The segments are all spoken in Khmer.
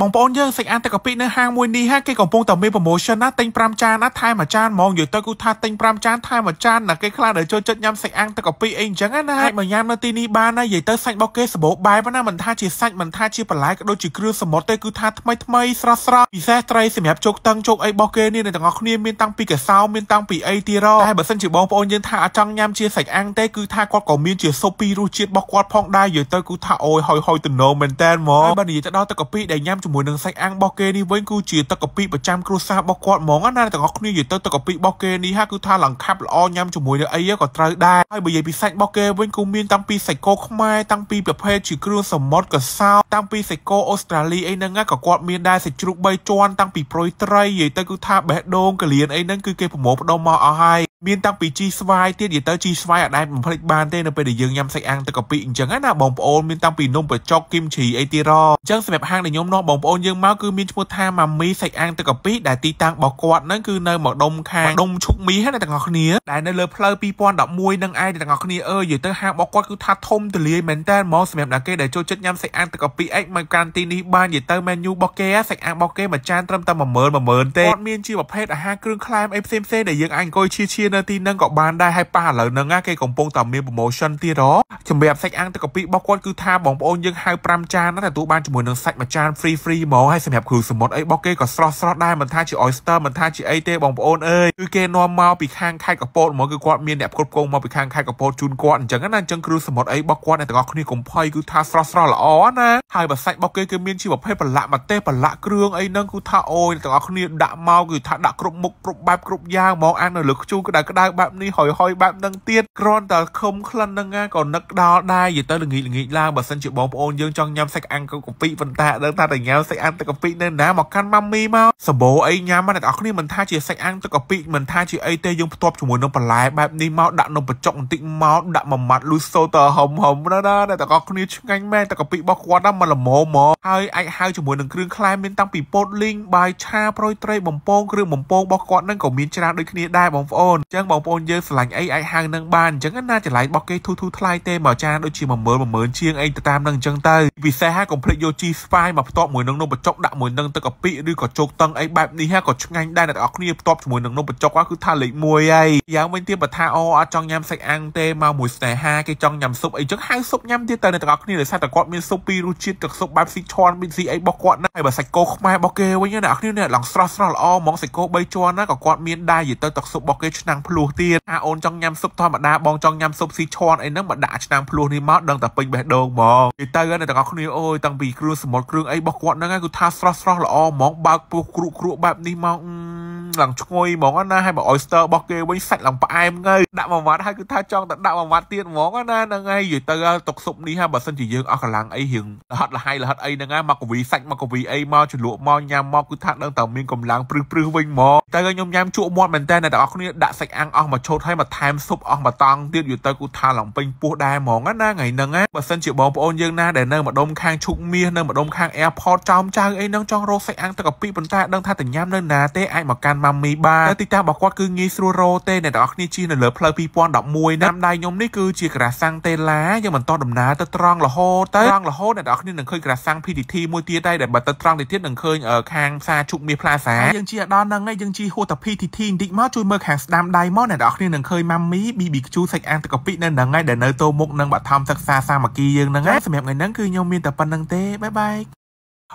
បងប្អូនយើងសេចអានតែកាពីនៅហាងមួយនេះហ่าគេកំពុងតែមាន promotion ណាទិញ5ចានណាថែមមួយចានហ្មងនិយាយទៅគឺថាទិញ5ចានថែមមួយចានណាគេខ្លះដែលចូលចិត្តញ៉ាំសេចអាំងទឹកកាពីអីអញ្ចឹងណាអាចមកញ៉ាំនៅទីនេះបានណានិយាយទៅសាច់របស់គេសម្បូរបែបណាមិនថាជាសាច់មិនថាជាបន្លែក៏ដូចជាគ្រឿងសមុទ្រទេគឺថាថ្មីថ្មីស្រស់ស្រស់ពិសេសត្រីសម្រាប់ជោគតឹងជោគអីរបស់គេនេះអ្នកទាំងអស់គ្នាមានតាំងពីកសោមានតាំងពីអីទៀតរតែបើសិនជាបងប្អូនយើងថាអាចចង់ញ៉ាំជាសាច់អាំងទេគឺថាគាត់ក៏មានជាស៊ុបពីររសជាតិរបស់គាត់ផងដែរនិយាយទៅគឺថាអូយហុយហុយទំនោរមែនតើហ្មងបើនិយាយទៅដល់ទឹកកាពីដែលញ៉ាំជាមួយនឹងសាច់អាំងរបស់គេនេះវិញគឺជាទឹកកាពិប្រចាំគ្រួសាររបស់គាត់ហ្មងណាទាំងអស់គ្នានិយាយទៅទឹកកាពិរបស់គេនេះហាគឺថាឡើងខាប់ល្អញ៉ាំជាមួយនឹងអីក៏ត្រូវដែរហើយបើនិយាយពីសាច់របស់គេវិញគឺមានតាំងពីសាច់គោខ្មែរតាំងពីប្រភេទជាគ្រឿងសមុទ្រកសោតាំងពីសាច់គោអូស្ត្រាលីអីហ្នឹងក៏គាត់មានដែរសាច់ជ្រូក3ជាន់តាំងពីប្រុយត្រីនិយាយទៅគឺថាបេះដូងកលៀនអីហ្នឹងគឺគេប្រមូលផ្ដុំមកអស់ហើយមានតាំងពីជីស្វាយទៀតនិយាយទៅជីស្វាយអាចដែរបំភ្លេចបានទេនៅពេលដែលយើងញ៉ាំសាច់អាំងទឹកកាពិអញ្ចឹងណាបងប្អូន មានតាំងពីនំបញ្ចុកគីមឈីអីទៀតរអញ្ចឹងសម្រាប់ហាងដែលខ្ញុំនោះបងប្អូនយើងមកគឺមានឈ្មោះថាម៉ាមីសាច់អាំងទឹកកាពិដែលទីតាំងរបស់គាត់ហ្នឹងគឺនៅមកដុំខាងដុំឈុកមីហ្នឹងទាំងអស់គ្នាដែលនៅលើផ្លូវ2011នឹងឯងទាំងអស់គ្នាអើយនិយាយទៅហាងរបស់គាត់គឺថាធំទូលាយមែនតើហ្មងសម្រាប់អ្នកគេដែលចូលចិត្តញ៉ាំសាច់អាំងទឹកកាពិឯងមកកាន់ទីនេះបាននិយាយទៅ menu របស់គេសាច់អាំងរបស់គេមួយចានត្រឹមតែ10000 10000ទេគាត់មានជាប្រភេទអាហារគ្រឿងក្លែមអីផ្សេងៗដែលយើងអាចអង្គុយឈៀឈៀនៅទីហ្នឹងក៏បានដែរហើយប៉ះឥឡូវហ្នឹងគេកំពុងតែមាន promotion ទៀតហ៎សម្រាប់សាច់អាំងទឹកកពីរបស់គាត់គឺថាបងប្អូនយើងហៅ5ចានណាទទួលបានជាមួយនឹងសាច់មួយចាន free free ហ្មងហើយសម្រាប់គ្រូសមុទ្រអីរបស់គេក៏ស្រស់ស្រស់ដែរមិនថាជា oyster មិនថាជាអីទេបងប្អូនអើយគឺគេនាំមកពីខាងខេត្តកពោតហ្មងគឺគាត់មានអ្នកគ្រប់គ្រងមកពីខាងខេត្តកពោតជូនគាត់អញ្ចឹងណាអញ្ចឹងគ្រូសមុទ្រអីរបស់គាត់អ្នកទាំងអស់គ្នាកុំភ័យគឺថាស្រស់ស្រស់ល្អណាហើយបើសាច់របស់គេគឺមានជីវភាពប្រឡាក់មកទេសប្រឡាក់គ្រឿងអីហ្នឹងគឺថាអូយអ្នកទាំងអស់គ្នាដាក់មកគឺថាដាក់គ្រប់មុខគ្រប់បែបគ្រប់យ៉ាងហ្មងអាននៅលើខ្ជូលក្តៅក្តៅបែបនេះហុយហុយបែបនឹងទៀតគ្រាន់តែខំក្លិននឹងណាក៏នឹកដល់ដែរនិយាយទៅល្ងីល្ងីឡើងបើសិនជាបងប្អូនយើងចង់ញ៉ាំសាច់អាំងកកាពីប៉ុន្តែដឹងថាតែញ៉ាំសាច់អាំងទឹកកាពីនៅណាមកកាន់ម៉ាមីមកសម្បូរអីញ៉ាំណាអ្នកនរគ្នាមិនថាជាសាច់អាំងទឹកកាពីមិនថាជាអីទេយើងផ្ទាប់ជាមួយនឹងបន្លែបែបនេះមកដាក់នំបញ្ចុកបន្តិចមកដាក់មួយម៉ាត់លុយសូទៅហុំហុំណាណាអ្នកនរគ្នាឆ្ងាញ់មែនទឹកកាពីរបស់គាត់ណាមកល្មមមកហើយអាចហៅជាមួយនឹងគ្រឿងខ្លែមានតាំងពីពោតលីងបាយឆាប្រយត្រីបំពងគ្រឿងបំពងរបស់គាត់នឹងក៏មានច្រើនដូចគ្នាដែរបងប្អូនចឹងបងប្អូនយើងឆ្លាញ់អីអាចហៅនឹងបានអញ្ចឹងណាចម្លៃរបស់គេធូរធូរថ្លៃទេមកចាដូចជា10000 10000ជាងអីទៅតាមនឹងអញ្ចឹងទៅពិសេសហើកុំភ្លេចយកជីស្វាយមកផ្ទាប់មួយនឹងនំបញ្ចុកដាក់មួយនឹងទឹកកាពិឬក៏ជោគតឹងអីបែបនេះហ่าក៏ឆ្ងាញ់ដែរអ្នកនរគ្នាផ្ទាប់ជាមួយនឹងនំបញ្ចុកគឺថាលេខ1ហើយយ៉ាងវិញទៀតបើថាអូអត់ចង់ញ៉ាំសាច់អាំងទេមកមួយស្នេហាគេចង់ញ៉ាំស៊ុបអីចឹងហៅស៊ុបញ៉ាំទៀតទៅអ្នកនរគ្នាដោយសារតែគាត់មានស៊ុបពីររសជាតិទឹកស៊ុបបែបស៊ីឈន់មានស៊ីអីរបស់គាត់ណាហើយបើសាច់គោខ្មែររបស់គេវិញអ្នកនរគ្នាឡើងស្រស់ស្រស់ល្អហ្មងសាច់គោ3ជាន់ណាក៏គាត់មានដែរយីទៅទឹកស៊ុបរបស់គេឆ្នាំងភ្លោះទៀតថាអូនចង់ញ៉ាំស៊ុបធម្មតាបងចង់ញ៉ាំស៊ុបស៊ីឈន់អីហ្នឹងមកដាក់ឆ្នាំងភ្លោះនេះមក ដឹងតែពេញបេះដូងហ្មងនិយាយទៅអ្នកទាំងអស់គ្នាអូយតាំងពីគ្រឿងសមុទ្រគ្រឿងអីរបស់គាត់ហ្នឹងគឺថាស្រស់ស្រស់ល្អហ្មងបើកពោះគ្រូគ្រូបែបនេះមកឡើងឈ្ងុយហ្មងណាហើយបើ oyster របស់គេវិញសាច់ឡើងផ្អែមទៅដាក់មួយវ៉ាត់ហើយគឺថាចង់តែដាក់មួយវ៉ាត់ទៀតហ្មងណាហ្នឹងហើយនិយាយទៅទុកស៊ុបនេះហ่าបើសិនជាយើងអស់កម្លាំងអីរៀងរហត់លហើយលហត់អីហ្នឹងណាមកកវីសាច់មកកវីអីមកជ្រលក់មកញ៉ាំមកគឺថាដឹងតែមានកម្លាំងព្រឹសព្រឹសវិញហ្មងតែខ្ញុំញ៉ាំជក់មាត់មែនតើអ្នកទាំងអស់គ្នាដាក់សាច់អាំងអស់មកឈុតហើយមកថែមស៊ុបអស់មកតង់ទៀតយូរទៅគឺថាឡើងពេញពោះដែរហ្មងណាថ្ងៃហ្នឹងណាបើសិនជាបងប្អូនយើងណាដែលនៅម្ដុំខាងឈូកមាសនៅម្ដុំខាង airport ចោមចៅអីហ្នឹងចង់រកសាច់អាំងទឹកកាពិប៉ុន្តែដឹងថាតញ៉ាំនៅណាទេអាចមកកាន់ម៉ាមីបាននៅទីតាំងរបស់គាត់គឺងាយស្រួលរកទេអ្នកទាំងអស់គ្នាជិះនៅលើផ្លូវ2011តាមដៃខ្ញុំនេះគឺជាក្រាសាំងតេឡាយើងបន្តដំណើរទៅត្រង់រហូតទៅត្រង់រហូតអ្នកទាំងអស់គ្នានឹងឃើញក្រាសាំង PTT មួយទៀតដែរដែលបើទៅត្រង់ទៅទៀតនឹងឃើញខាងផ្សារជុកមាសផ្លាសាយើងជិះដល់ហ្នឹងហើយយើងជិះហួរតា PTT បន្តិចមកជួយមើលខាងស្ដាំដៃមកអ្នកទាំងអស់គ្នានឹងឃើញម៉ាមី BBQ សាច់អាំងទឹកកពីនៅហ្នឹងហើយដែលនៅតោមុខនឹងបឋមសិក្សាសាមគ្គីយើងហ្នឹងហើយសម្រាប់ថ្ងៃហ្នឹងគឺខ្ញុំមានតែប៉ុណ្្នឹងទេបាយបាយ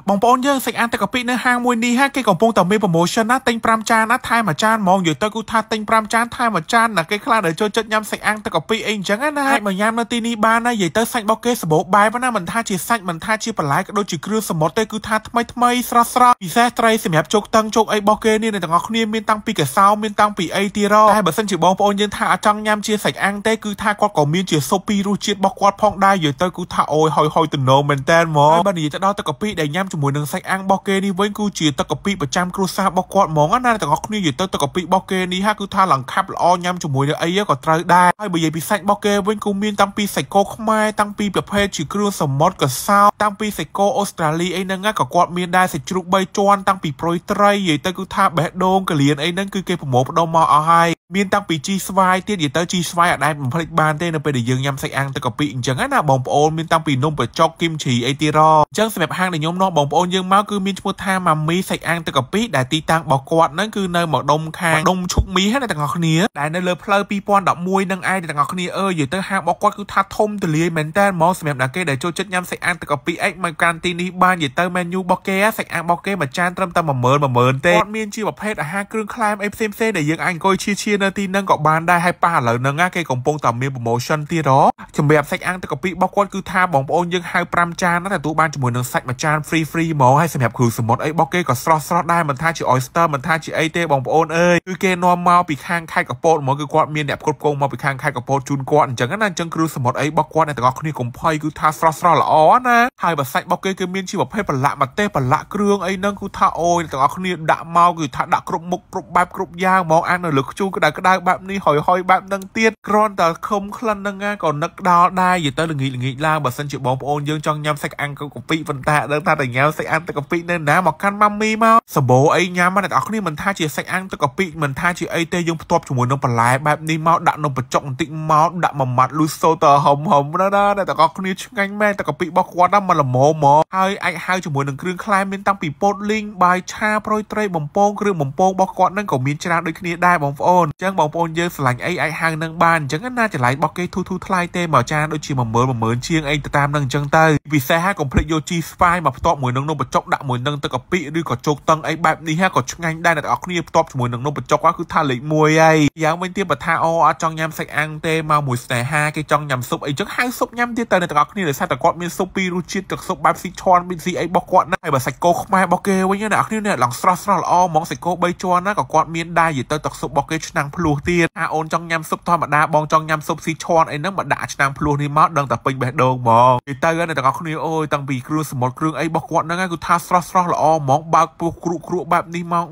បងប្អូនយើងសេចអានទឹកកាពិនៅហាងមួយនេះហ្នឹងគេកំពុងតែមាន promotion ណាទិញ5ចានណាថែមមួយចានហ្មងនិយាយទៅគឺថាទិញ5ចានថែមមួយចានណាគេខ្លះដែលចូលចិត្តញ៉ាំសេចអានទឹកកាពិអីអញ្ចឹងណាអាចមកញ៉ាំនៅទីនេះបានណានិយាយទៅសាច់របស់គេសម្បូរបែបណាមិនថាជាសាច់មិនថាជាបន្លែក៏ដូចជាគ្រឿងសមុទ្រទេគឺថាថ្មីថ្មីស្រស់ស្រស់ពិសេសត្រីសម្រាប់ជោគតឹងជោគអីរបស់គេនេះអ្នកទាំងអស់គ្នាមានតាំងពីកសោមានតាំងពីអីទីរតែបើសិនជាបងប្អូនយើងថាអត់ចង់ញ៉ាំជាសាច់អាំងទេគឺថាគាត់ក៏មានជាស៊ុបពីរសជាតិរបស់គាត់ផងដែរនិយាយទៅគឺថាអូយហុយហុយទំនងមែនតើហ្មងបើនិយាយទៅដល់ទឹកកាពិដែលញ៉ាំជាមួយនឹងសាច់អាំងរបស់គេនេះវិញគឺជាទឹកកាពិប្រចាំគ្រួសាររបស់គាត់ហ្មងណាទាំងអស់គ្នានិយាយទៅទឹកកាពិរបស់គេនេះហាគឺថាឡើងខាប់ល្អញ៉ាំជាមួយនឹងអីក៏ត្រូវដែរហើយបើនិយាយពីសាច់របស់គេវិញគឺមានតាំងពីសាច់គោខ្មែរតាំងពីប្រភេទជាគ្រឿងសមុទ្រកសោតាំងពីសាច់គោអូស្ត្រាលីអីហ្នឹងក៏គាត់មានដែរសាច់ជ្រូក3ជាន់តាំងពីប្រុយត្រីនិយាយទៅគឺថាបេះដូងកលៀនអីហ្នឹងគឺគេប្រមូលផ្ដុំមកអស់ហើយមានតាំងពីជីស្វាយទៀតនិយាយទៅជីស្វាយអាចដែរបំភ្លេចបានទេនៅពេលដែលយើងញ៉ាំសាច់អាំងទឹកកាពិអញ្ចឹងណាបងប្អូនមានតាំងពីនំបញ្ចុកគីមជីអីទៀតរអញ្ចឹងសម្រាប់ហាងដែលខ្ញុំនាំបងប្អូនយើងមកគឺមានឈ្មោះថាម៉ាមីសាច់អាំងទឹកកាពិដែលទីតាំងរបស់គាត់ហ្នឹងគឺនៅមកដុំខាងដុំឈុកមីហ្នឹងទាំងអស់គ្នាដែលនៅលើផ្លូវ2011នឹងឯងទាំងអស់គ្នាអើយនិយាយទៅហាងរបស់គាត់គឺថាធំទូលាយមែនតើហ្មងសម្រាប់អ្នកគេដែលចូលចិត្តញ៉ាំសាច់អាំងទឹកកាពិឯងមកកាន់ទីនេះបាននិយាយទៅមេនូរបស់គេសាច់អាំងរបស់គេមួយចានត្រឹមតែ10000 10000ទេគាត់មានជាប្រភេទអាហារគ្រឿងក្លែមអីផ្សេងៗដែលយើងអាចអង្គុយឈៀឈៀនៅទីហ្នឹងក៏បានដែរហើយប៉ះឥឡូវហ្នឹងគេកំពុងតែមាន promotion ទៀតហ៎ជំរាបសាច់អាំងទឹកកពីរបស់គាត់គឺថាបងប្អូនយើងហៅ5ចានតែទទួលបានជាមួយនឹងសាច់មួយចាន free free ហ្មងហើយសម្រាប់គ្រូសមុទ្រអីរបស់គេក៏ស្រស់ស្រស់ដែរមិនថាជា oyster មិនថាជាអីទេបងប្អូនអើយគឺគេនាំមកពីខាងខេត្តកពតហ្មងគឺគាត់មានអ្នកគ្រប់គ្រងមកពីខាងខេត្តកពតជូនគាត់អញ្ចឹងណាអញ្ចឹងគ្រូសមុទ្រអីរបស់គាត់អ្នកទាំងអស់គ្នាកុំភ័យគឺថាស្រស់ស្រស់ល្អណាហើយបើសាច់របស់គេគឺមានជីវភាពប្រឡាក់មកទេប្រឡាក់គ្រឿងអីហ្នឹងគឺថាអូយអ្នកទាំងអស់គ្នាដាក់មកគឺថាដាក់គ្រប់មុខគ្រប់បែបគ្រប់យ៉ាងហ្មងអាននៅលើខ្ជូលក៏ក្តៅក្តៅបែបនេះហុយហុយបែបនឹងទៀតគ្រាន់តែខំក្លិននឹងណាក៏នឹកដល់ដែរនិយាយទៅល្ងីល្ងីឡើងបើសិនជាបងប្អូនយើងចង់ញ៉ាំសាច់អាំងកាពិប៉ុន្តែដឹងថាតែញ៉ាំសាច់អាំងទឹកកាពិនៅណាមកកាន់ម៉ាមីមកសបោអីញ៉ាំមកអ្នកនរគ្នាមិនថាជាសាច់អាំងទឹកកាពិមិនថាជាអីទេយើងផ្ទាប់ជាមួយនឹងបន្លែបែបនេះមកដាក់នំបញ្ចុកបន្តិចមកដាក់មួយម៉ាត់លុយសូទៅហុំហុំណាណាអ្នកនរគ្នាឆ្ងាញ់មែនទឹកកាពិរបស់គាត់ណាមកល្មមមកហើយអាចហៅជាមួយនឹងគ្រឿងខ្លែមានតាំងពីពោតលីងបាយឆាប្រយត្រីបំពងគ្រឿងបំពងរបស់គាត់នឹងក៏មានច្រើនដូចគ្នាដែរបងប្អូនចឹងបងប្អូនយើងឆ្លាញ់អីអាចហៅនឹងបានអញ្ចឹងណាចម្លៃរបស់គេធូរធូរថ្លៃទេមកចាដូចជា10000 10000ជាងអីទៅតាមនឹងអញ្ចឹងទៅពិសេសហ่ากុំភ្លេចយកជីស្វាយមកផ្ទាប់មួយនឹងនំបញ្ចុកដាក់មួយនឹងទឹកកាពិឬក៏ជោគតឹងអីបែបនេះហ่าក៏ឆ្ងាញ់ដែរអ្នកនរគ្នាផ្ទាប់ជាមួយនឹងនំបញ្ចុកគឺថាលេខ1ហើយយ៉ាងវិញទៀតបើថាអូអត់ចង់ញ៉ាំសាច់អាំងទេមកមួយស្នេហាគេចង់ញ៉ាំស៊ុបអីចឹងហៅស៊ុបញ៉ាំទៀតទៅអ្នកនរគ្នាដោយសារតែគាត់មានស៊ុបពីររសជាតិទឹកស៊ុបបែបស៊ីឈន់មានស៊ីអីរបស់គាត់ណាហើយបើសាច់គោខ្មែររបស់គេវិញអ្នកនរគ្នាឡងស្រស់ស្រស់ល្អហ្មងសាច់គោ3ជាន់ណាក៏គាត់មានដែរយីទៅទឹកស៊ុបរបស់គេឆ្នាំឆ្នាំងភ្លោះទៀតថាអូនចង់ញ៉ាំស៊ុបធម្មតាបងចង់ញ៉ាំស៊ុបស៊ីឈន់អីហ្នឹងមកដាក់ឆ្នាំងភ្លោះនេះមកដឹងតែពេញបេះដូងហ្មងនិយាយទៅអ្នកទាំងអស់គ្នាអូយតាំងពីគ្រឿងសមុទ្រគ្រឿងអីរបស់គាត់ហ្នឹងគឺថាស្រស់ស្រស់ល្អហ្មងបើកពោះគ្រូគ្រូបែបនេះមក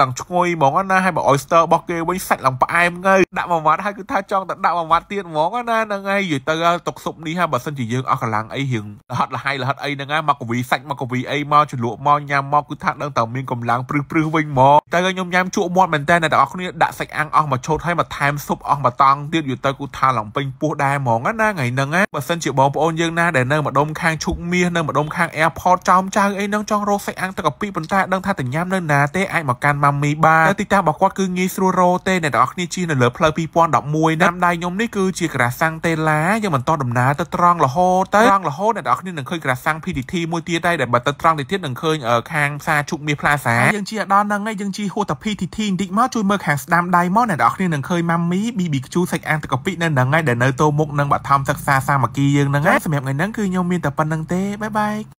ឡើងឈ្ងុយហ្មងណាហើយបើ oyster របស់គេវិញសាច់ឡើងផ្អែមងើយដាក់មួយវត្តហើយគឺថាចង់តែដាក់មួយវត្តទៀតហ្មងណាហ្នឹងហើយនិយាយទៅទុកស៊ុបនេះហ่าបើសិនជាយើងអស់កម្លាំងអីរៀងរហត់លហើយរហត់អីហ្នឹងណាមកកវីសាច់មកកវីអីមកជលក់មកញ៉ាំមកគឺថាដឹងតែមានកម្លាំងព្រឹសព្រឹសវិញហ្មងតែខ្ញុំញ៉ាំជក់មាត់មែនតើអ្នកទាំងអស់គ្នាដាក់សាច់សាច់អាំងអស់មកឈុតហើយមកថែមស៊ុបអស់មកតង់ទៀតយូរទៅគូថាឡើងពេញពោះដែរហ្មងណាថ្ងៃហ្នឹងបើសិនជាបងប្អូនយើងណាដែលនៅម្ដុំខាងឈូកមាសនៅម្ដុំខាង airport ចោមចៅអីហ្នឹងចង់រកសាច់អាំងទឹកកពីប៉ុន្តែដឹងថាតញ៉ាំនៅណាទេអាចមកកាន់ម៉ាមីបាននៅទីតាំងរបស់គាត់គឺងាយស្រួលរកទេអ្នកទាំងអស់គ្នាជិះនៅលើផ្លូវ2011តាមដៃខ្ញុំនេះគឺជាក្រាសាំងតេឡាយើងបន្តដំណើរទៅត្រង់រហូតទៅត្រង់រហូតអ្នកទាំងអស់គ្នានឹងឃើញក្រាសាំង PTT មួយទៀតដែរដែលបើទៅត្រង់ទៅទៀតនឹងឃើញខាងផ្សារឈូកមាសផ្លាសាយើងជិះដល់ហ្នឹងហើយយើងជិះហួតតែ PTT បន្តិចមកជួយមើលខាងស្ដាំដដៃមកអ្នកនរគ្នានឹងឃើញម៉ាមី BBQ សាច់អាំងទឹកកពិនៅនឹងឯដែលនៅតោមុខនឹងបឋមសិក្សាសាមគ្គីយើងនឹងឯសម្រាប់ថ្ងៃហ្នឹងគឺខ្ញុំមានតែប៉ុណ្្នឹងទេបាយបាយ